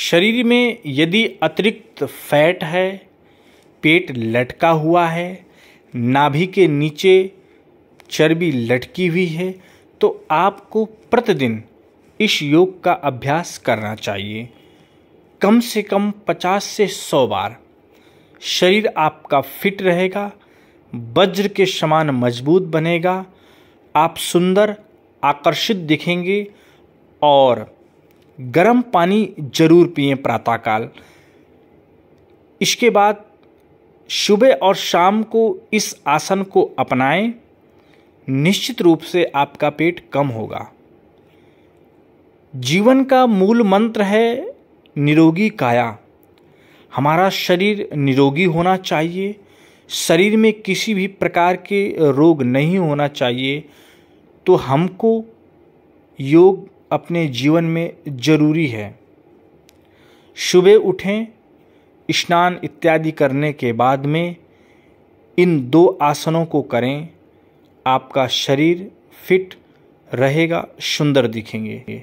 शरीर में यदि अतिरिक्त फैट है पेट लटका हुआ है नाभि के नीचे चर्बी लटकी हुई है तो आपको प्रतिदिन इस योग का अभ्यास करना चाहिए कम से कम 50 से 100 बार शरीर आपका फिट रहेगा वज्र के समान मजबूत बनेगा आप सुंदर आकर्षित दिखेंगे और गर्म पानी जरूर पिए प्रातःकाल इसके बाद सुबह और शाम को इस आसन को अपनाएं निश्चित रूप से आपका पेट कम होगा जीवन का मूल मंत्र है निरोगी काया हमारा शरीर निरोगी होना चाहिए शरीर में किसी भी प्रकार के रोग नहीं होना चाहिए तो हमको योग अपने जीवन में ज़रूरी है सुबह उठें स्नान इत्यादि करने के बाद में इन दो आसनों को करें आपका शरीर फिट रहेगा सुंदर दिखेंगे